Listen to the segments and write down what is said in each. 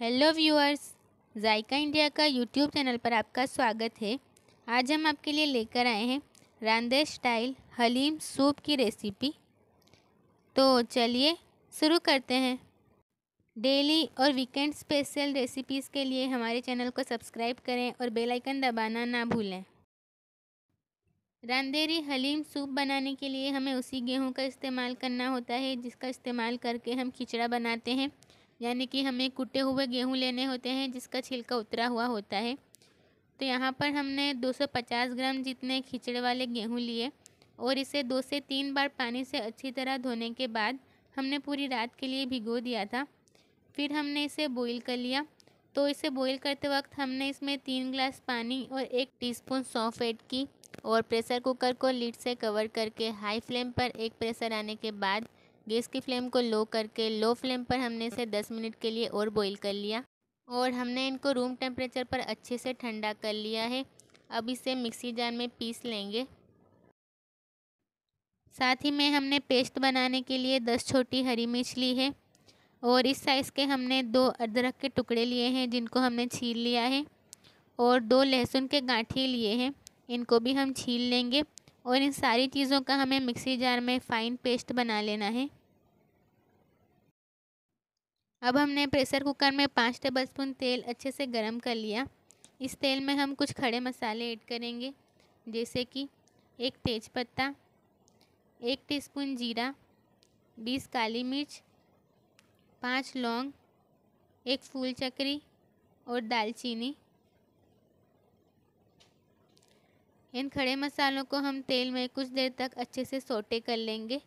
hello viewers Zaika India का YouTube channel पर आपका स्वागत है आज हम आपके लिए लेकर आए हैं रांदे स्टाइल हलीम सूप की रेसिपी तो चलिए शुरू करते हैं डेली और वीकेंड स्पेशल रेसिपीज़ के लिए हमारे चैनल को सब्सक्राइब करें और बेल आइकन दबाना ना भूलें रांदेरी हलीम सूप बनाने के लिए हमें उसी गेहूं का इस्तेमाल करना होता है जिसका इस्तेमाल करके हम खिचड़ा बनाते हैं यानी कि हमें कुटे हुए गेहूँ लेने होते हैं जिसका छिलका उतरा हुआ होता है तो यहाँ पर हमने 250 ग्राम जितने खिचड़े वाले गेहूँ लिए और इसे दो से तीन बार पानी से अच्छी तरह धोने के बाद हमने पूरी रात के लिए भिगो दिया था फिर हमने इसे बॉईल कर लिया तो इसे बॉईल करते वक्त हमने इसमें तीन ग्लास पानी और एक टीस्पून सौंफ ऐड की और प्रेशर कुकर को लीड से कवर करके हाई फ्लेम पर एक प्रेशर आने के बाद गैस की फ्लेम को लो करके लो फ्लेम पर हमने इसे 10 मिनट के लिए और बॉईल कर लिया और हमने इनको रूम टेम्परेचर पर अच्छे से ठंडा कर लिया है अब इसे मिक्सी जार में पीस लेंगे साथ ही में हमने पेस्ट बनाने के लिए दस छोटी हरी मिर्च ली है और इस साइज़ के हमने दो अदरक के टुकड़े लिए हैं जिनको हमने छील लिया है और दो लहसुन के गांठे लिए हैं इनको भी हम छील लेंगे और इन सारी चीज़ों का हमें मिक्सी जार में फ़ाइन पेस्ट बना लेना है अब हमने प्रेशर कुकर में पाँच टेबल स्पून तेल अच्छे से गर्म कर लिया इस तेल में हम कुछ खड़े मसाले ऐड करेंगे जैसे कि एक तेज़पत्ता एक टीस्पून जीरा बीस काली मिर्च पाँच लौंग एक फूल चक्री और दालचीनी इन खड़े मसालों को हम तेल में कुछ देर तक अच्छे से सोटे कर लेंगे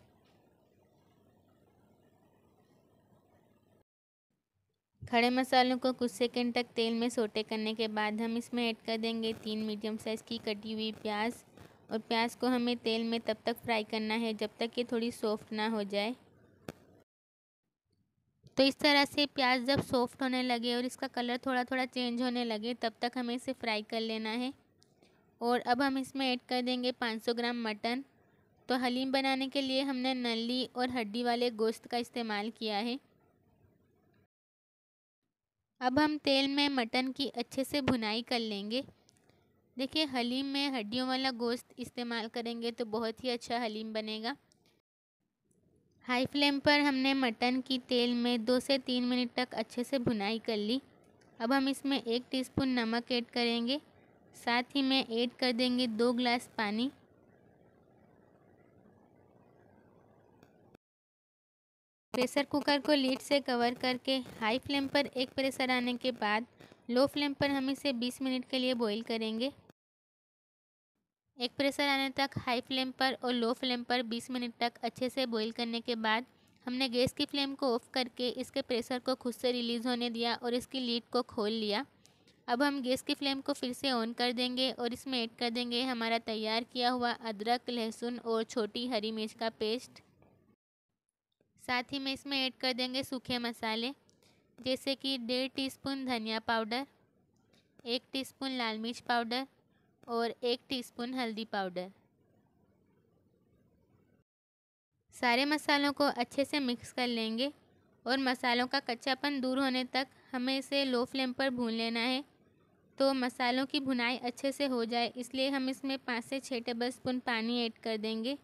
खड़े मसालों को कुछ सेकंड तक तेल में सोटे करने के बाद हम इसमें ऐड कर देंगे तीन मीडियम साइज़ की कटी हुई प्याज और प्याज को हमें तेल में तब तक फ्राई करना है जब तक ये थोड़ी सॉफ्ट ना हो जाए तो इस तरह से प्याज जब सॉफ्ट होने लगे और इसका कलर थोड़ा थोड़ा चेंज होने लगे तब तक हमें इसे फ्राई कर लेना है और अब हम इसमें ऐड कर देंगे 500 ग्राम मटन तो हलीम बनाने के लिए हमने नली और हड्डी वाले गोश्त का इस्तेमाल किया है अब हम तेल में मटन की अच्छे से भुनाई कर लेंगे देखिए हलीम में हड्डियों वाला गोश्त इस्तेमाल करेंगे तो बहुत ही अच्छा हलीम बनेगा हाई फ्लेम पर हमने मटन की तेल में दो से तीन मिनट तक अच्छे से भुनाई कर ली अब हम इसमें एक टीस्पून नमक ऐड करेंगे साथ ही में ऐड कर देंगे दो ग्लास पानी प्रेशर कुकर को लीड से कवर करके हाई फ्लेम पर एक प्रेशर आने के बाद लो फ्लेम पर हम इसे 20 मिनट के लिए बॉईल करेंगे एक प्रेशर आने तक हाई फ्लेम पर और लो फ्लेम पर 20 मिनट तक अच्छे से बॉईल करने के बाद हमने गैस की फ्लेम को ऑफ करके इसके प्रेशर को खुद से रिलीज़ होने दिया और इसकी लीड को खोल लिया अब हम गैस की फ्लेम को फिर से ऑन कर देंगे और इसमें ऐड कर देंगे हमारा तैयार किया हुआ अदरक लहसुन और छोटी हरी मिर्च का पेस्ट साथ ही में इसमें ऐड कर देंगे सूखे मसाले जैसे कि डेढ़ टीस्पून धनिया पाउडर एक टीस्पून लाल मिर्च पाउडर और एक टीस्पून हल्दी पाउडर सारे मसालों को अच्छे से मिक्स कर लेंगे और मसालों का कच्चापन दूर होने तक हमें इसे लो फ्लेम पर भून लेना है तो मसालों की भुनाई अच्छे से हो जाए इसलिए हम इसमें पाँच से छः टेबल स्पून पानी ऐड कर देंगे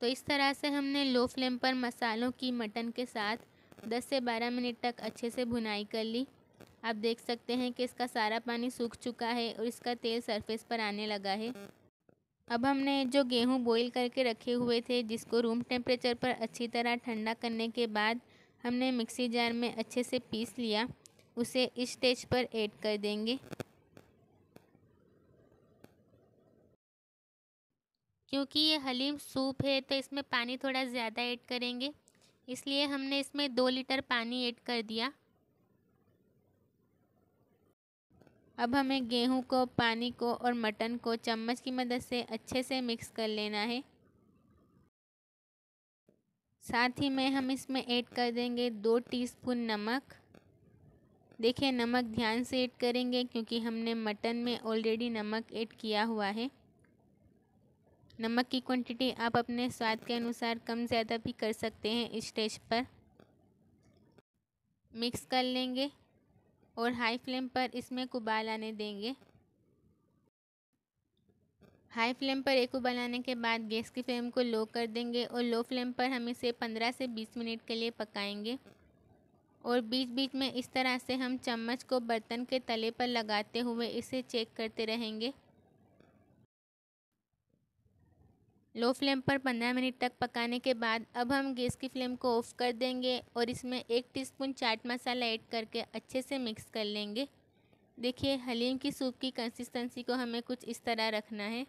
तो इस तरह से हमने लो फ्लेम पर मसालों की मटन के साथ 10 से 12 मिनट तक अच्छे से भुनाई कर ली आप देख सकते हैं कि इसका सारा पानी सूख चुका है और इसका तेल सरफेस पर आने लगा है अब हमने जो गेहूं बॉईल करके रखे हुए थे जिसको रूम टेम्परेचर पर अच्छी तरह ठंडा करने के बाद हमने मिक्सी जार में अच्छे से पीस लिया उसे इस स्टेज पर ऐड कर देंगे क्योंकि ये हलीम सूप है तो इसमें पानी थोड़ा ज़्यादा ऐड करेंगे इसलिए हमने इसमें दो लीटर पानी ऐड कर दिया अब हमें गेहूं को पानी को और मटन को चम्मच की मदद से अच्छे से मिक्स कर लेना है साथ ही में हम इसमें ऐड कर देंगे दो टीस्पून नमक देखिए नमक ध्यान से ऐड करेंगे क्योंकि हमने मटन में ऑलरेडी नमक ऐड किया हुआ है नमक की क्वांटिटी आप अपने स्वाद के अनुसार कम ज़्यादा भी कर सकते हैं इस स्टेज पर मिक्स कर लेंगे और हाई फ्लेम पर इसमें उबाल आने देंगे हाई फ्लेम पर एक उबलाने के बाद गैस की फ्लेम को लो कर देंगे और लो फ्लेम पर हम इसे पंद्रह से बीस मिनट के लिए पकाएंगे और बीच बीच में इस तरह से हम चम्मच को बर्तन के तले पर लगाते हुए इसे चेक करते रहेंगे लो फ्लेम पर पंद्रह मिनट तक पकाने के बाद अब हम गैस की फ्लेम को ऑफ़ कर देंगे और इसमें एक टीस्पून चाट मसाला ऐड करके अच्छे से मिक्स कर लेंगे देखिए हलीम की सूप की कंसिस्टेंसी को हमें कुछ इस तरह रखना है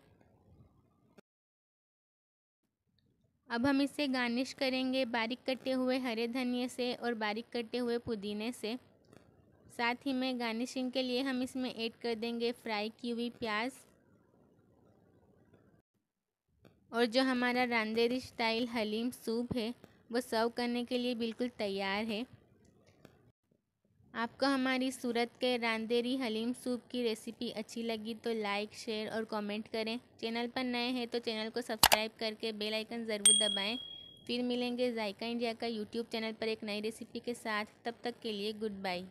अब हम इसे गार्निश करेंगे बारीक कटे हुए हरे धनिए से और बारीक कटे हुए पुदीने से साथ ही में गार्निशिंग के लिए हम इसमें ऐड कर देंगे फ्राई की हुई प्याज और जो हमारा रानदेरी स्टाइल हलीम सूप है वो सर्व करने के लिए बिल्कुल तैयार है आपको हमारी सूरत के रांदेरी हलीम सूप की रेसिपी अच्छी लगी तो लाइक शेयर और कमेंट करें चैनल पर नए हैं तो चैनल को सब्सक्राइब करके बेल आइकन ज़रूर दबाएं फिर मिलेंगे जायका इंडिया का यूट्यूब चैनल पर एक नई रेसिपी के साथ तब तक के लिए गुड बाय